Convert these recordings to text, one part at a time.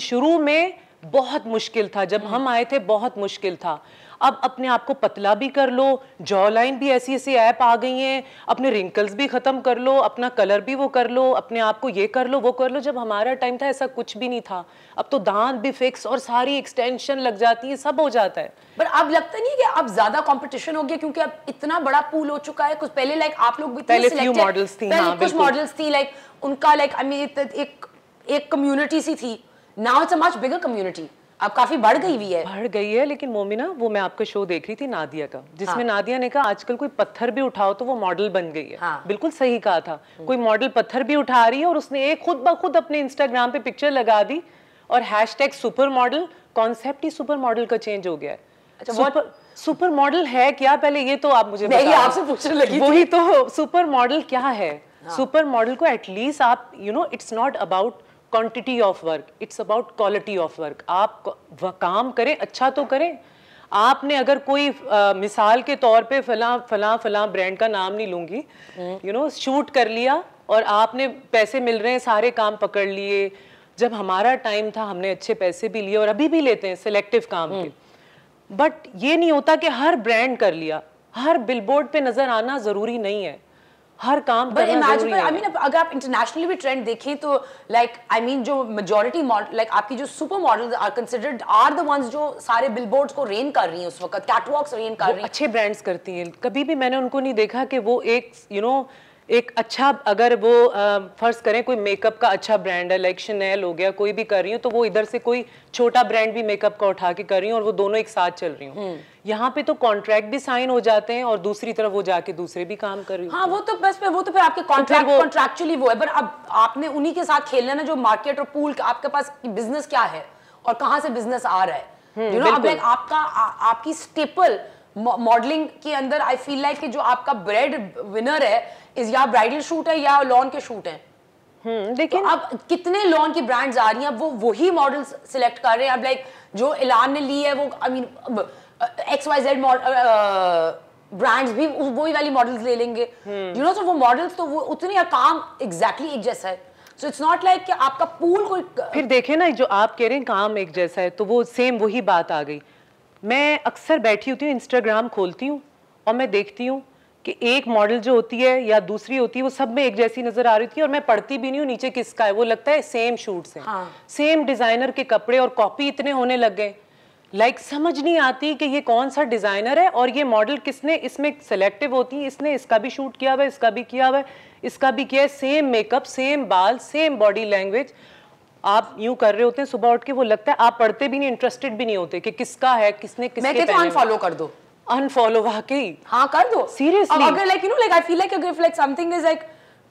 शुरू में बहुत मुश्किल था जब हम आए थे बहुत मुश्किल था अब अपने आप को पतला भी कर लो जॉ लाइन भी ऐसी ऐसी ऐप आ गई हैं अपने रिंकल्स भी ख़त्म कर लो अपना कलर भी वो कर लो अपने आप को ये कर लो वो कर लो जब हमारा टाइम था ऐसा कुछ भी नहीं था अब तो दांत भी फिक्स और सारी एक्सटेंशन लग जाती है सब हो जाता है पर अब लगता नहीं कि अब ज़्यादा कॉम्पिटिशन हो गया क्योंकि अब इतना बड़ा पूल हो चुका है कुछ पहले लाइक आप लोग भी पहले मॉडल्स थी हाँ, कुछ मॉडल्स थी लाइक उनका लाइक आई मीन एक एक कम्युनिटी सी थी now it's a much bigger community अब काफी बढ़ गई हुई है बढ़ गई है लेकिन मोमिना वो मैं आपका शो देख रही थी नादिया का जिसमें हाँ. नादिया ने कहा आजकल कोई पत्थर भी उठाओ तो वो मॉडल बन गई है हाँ. बिल्कुल सही कहा था हम्म। कोई मॉडल पत्थर भी उठा रही है और उसने एक खुद ब खुद अपने इंस्टाग्राम पे पिक्चर लगा दी और hashtag super model concept ही सुपर मॉडल का चेंज हो गया है अच्छा सुपर, मॉडल है क्या पहले ये तो आप मुझे आपसे पूछने लगी वही तो सुपर मॉडल क्या है सुपर हाँ। मॉडल को एटलीस्ट आप you know it's not about quantity of work it's about quality of work आप काम करें अच्छा तो करें आपने अगर कोई आ, मिसाल के तौर पे फला फला फला ब्रांड का नाम नहीं लूंगी यू नो शूट कर लिया और आपने पैसे मिल रहे हैं सारे काम पकड़ लिए जब हमारा टाइम था हमने अच्छे पैसे भी लिए और अभी भी लेते हैं सिलेक्टिव काम के बट हम्म। ये नहीं होता कि हर ब्रांड कर लिया हर बिलबोर्ड पे नज़र आना ज़रूरी नहीं है हर काम बट इमेजिन आई मीन अगर आप इंटरनेशनली भी ट्रेंड देखें तो लाइक आई मीन जो मेजोरिटी मॉडल लाइक आपकी जो super model are considered are the ones जो सारे बिलबोर्ड्स को रेन कर रही हैं उस वक्त कैटवॉक्स रेन कर रही हैं अच्छे ब्रांड्स करती हैं कभी भी मैंने उनको नहीं देखा कि वो एक यू you नो know, एक अच्छा अगर वो फर्ज करें कोई मेकअप का अच्छा ब्रांड है लाइक शनैल हो गया कोई भी कर रही हूँ तो वो इधर से कोई छोटा ब्रांड भी मेकअप का उठा के कर रही हूँ और वो दोनों एक साथ चल रही हूँ हम्म। यहाँ पे तो कॉन्ट्रैक्ट भी साइन हो जाते हैं और दूसरी तरफ वो जाके दूसरे भी काम कर रही हूँ हाँ वो तो बस वो तो फिर आपके कॉन्ट्रैक्ट तो कॉन्ट्रैक्चुअली वो है पर अब आपने उन्हीं के साथ खेलना ना जो मार्केट और पूल आपके पास बिजनेस क्या है और कहाँ से बिजनेस आ रहा है हम्म, आपका आपकी स्टेपल मॉडलिंग के अंदर आई फील लाइक जो आपका ब्रेड विनर है इज या ब्राइडल शूट है या लॉन के शूट है लेकिन तो अब कितने लॉन की ब्रांड्स आ रही हैं वो वही मॉडल्स सिलेक्ट कर रहे हैं अब लाइक जो इलान ने ली है वो I mean X Y Z brands भी वही वाली मॉडल्स ले लेंगे यू नो सो वो मॉडल्स तो वो उतने काम एग्जैक्टली exactly एक जैसा है सो इट्स नॉट लाइक कि आपका पूल कोई फिर देखे ना जो आप कह रहे हैं काम एक जैसा है तो वो सेम वही बात आ गई मैं अक्सर बैठी होती हूँ इंस्टाग्राम खोलती हूँ और मैं देखती हूँ कि एक मॉडल जो होती है या दूसरी होती है वो सब में एक जैसी नजर आ रही थी और मैं पढ़ती भी नहीं हूँ नीचे किसका है वो लगता है सेम शूट से, हाँ। सेम डिजाइनर के कपड़े और कॉपी इतने होने लग गए लाइक like, समझ नहीं आती कि ये कौन सा डिजाइनर है और ये मॉडल किसने इसमें सेलेक्टिव होती है इसने इसका भी शूट किया हुआ है इसका भी किया हुआ है इसका भी किया है सेम मेकअप सेम बाल सेम बॉडी लैंग्वेज आप यूं कर रहे होते हैं सुबह उठ के वो लगता है आप पढ़ते भी नहीं इंटरेस्टेड भी नहीं होते कि किसका है किसने किसके मैं अनफॉलो कर दो अनफॉलो वाकई हाँ कर दो सीरियसली अगर like you know like I feel like अगर like something is like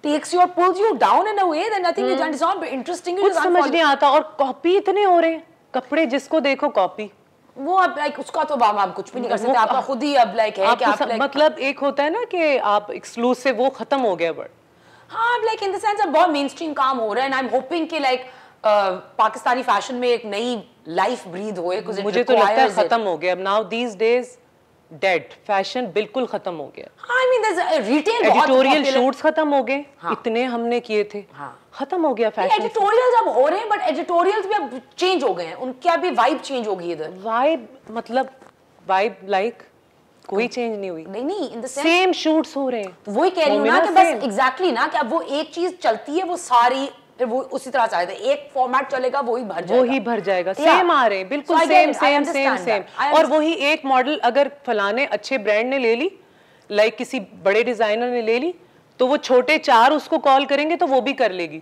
takes you or pulls you down in a way that nothing hmm. is not interesting कुछ समझ नहीं आता और कॉपी इतने हो रहे कपड़े जिसको देखो कॉपी वो अब लाइक उसका तो बाबा हम कुछ भी नहीं कर सकते आपका खुद ही अब लाइक है कि आप लाइक मतलब एक होता है ना कि आप एक्सक्लूसिव वो खत्म हो गया बट हाँ लाइक इन द सेंस अब बहुत मेन काम हो रहा है एंड आई एम होपिंग कि लाइक पाकिस्तानी फैशन में एक नई लाइफ ब्रीद हो मुझे तो लगता है खत्म हो गया अब now these days dead fashion बिल्कुल खत्म हो गया I mean retail editorial shoots खत्म हो गए हाँ. इतने हमने किए थे हाँ. खत्म हो गया फैशन एडिटोरियल अब हो रहे हैं बट एडिटोरियल भी अब चेंज हो गए हैं उनकी अभी वाइब चेंज हो गई इधर वाइब मतलब वाइब लाइक like, कोई चेंज नहीं हुई नहीं नहीं इन द सेम शूट्स हो रहे हैं वही कह रही हूँ ना कि बस एग्जैक्टली exactly ना कि अब वो एक चीज चलती है वो सारी फिर वो उसी तरह से एक फॉर्मेट चलेगा वही भर जाएगा वही भर जाएगा सेम आ रहे हैं बिल्कुल सेम सेम सेम सेम और वही एक मॉडल अगर फलाने अच्छे ब्रांड ने ले ली लाइक किसी बड़े डिजाइनर ने ले ली तो वो छोटे चार उसको कॉल करेंगे तो वो भी कर लेगी